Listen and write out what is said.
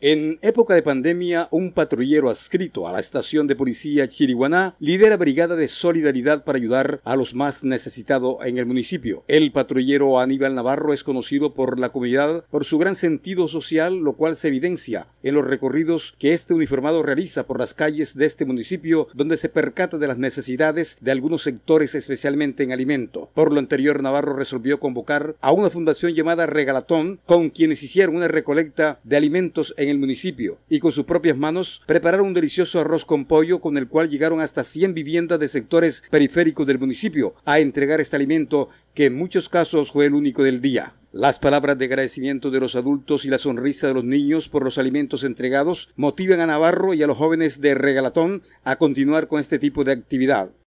En época de pandemia, un patrullero adscrito a la estación de policía Chiriguaná lidera brigada de solidaridad para ayudar a los más necesitados en el municipio. El patrullero Aníbal Navarro es conocido por la comunidad por su gran sentido social, lo cual se evidencia en los recorridos que este uniformado realiza por las calles de este municipio, donde se percata de las necesidades de algunos sectores, especialmente en alimento. Por lo anterior, Navarro resolvió convocar a una fundación llamada Regalatón, con quienes hicieron una recolecta de alimentos e el municipio y con sus propias manos prepararon un delicioso arroz con pollo con el cual llegaron hasta 100 viviendas de sectores periféricos del municipio a entregar este alimento que en muchos casos fue el único del día. Las palabras de agradecimiento de los adultos y la sonrisa de los niños por los alimentos entregados motivan a Navarro y a los jóvenes de Regalatón a continuar con este tipo de actividad.